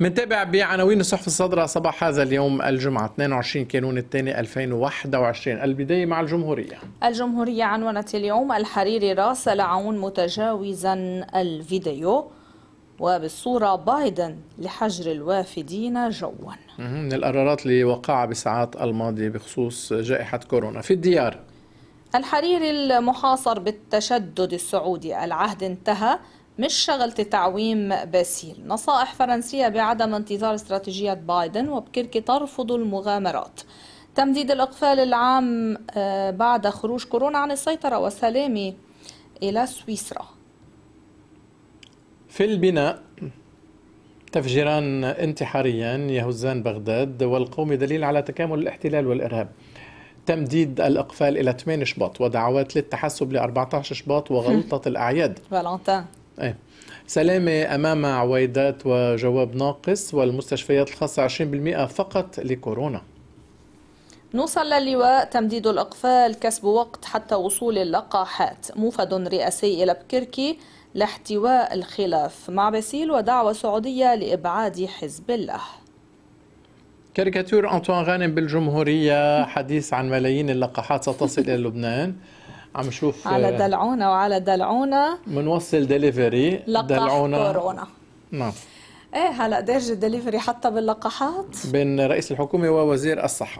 منتابع بعناوين الصحف الصادرة صباح هذا اليوم الجمعة 22 كانون الثاني 2021 البداية مع الجمهورية الجمهورية عنونت اليوم الحريري راس لعون متجاوزا الفيديو وبالصورة بايدن لحجر الوافدين جوا من القرارات اللي وقع بساعات الماضية بخصوص جائحة كورونا في الديار الحريري المحاصر بالتشدد السعودي العهد انتهى مش شغلة تعويم باسيل نصائح فرنسية بعدم انتظار استراتيجية بايدن وبكركي ترفض المغامرات تمديد الإقفال العام آه، بعد خروج كورونا عن السيطرة وسلامة إلى سويسرا في البناء تفجيران انتحاريان يهزان بغداد والقوم دليل على تكامل الاحتلال والإرهاب تمديد الإقفال إلى 8 شباط ودعوات للتحسب ل 14 شباط وغلطة الأعياد فالنتين ايه سلامة أمام عويدات وجواب ناقص والمستشفيات الخاصة 20% فقط لكورونا نوصل للواء تمديد الإقفال كسب وقت حتى وصول اللقاحات موفد رئاسي إلى بكركي لاحتواء الخلاف مع باسيل ودعوة سعودية لإبعاد حزب الله كاريكاتور أنطوان غانم بالجمهورية حديث عن ملايين اللقاحات ستصل إلى لبنان عم شوف على آه، دلعونا وعلى دلعونا منوصل دليفري دلعونا كورونا نعم ايه هلا درجه دليفري حتى باللقاحات بين رئيس الحكومه ووزير الصحه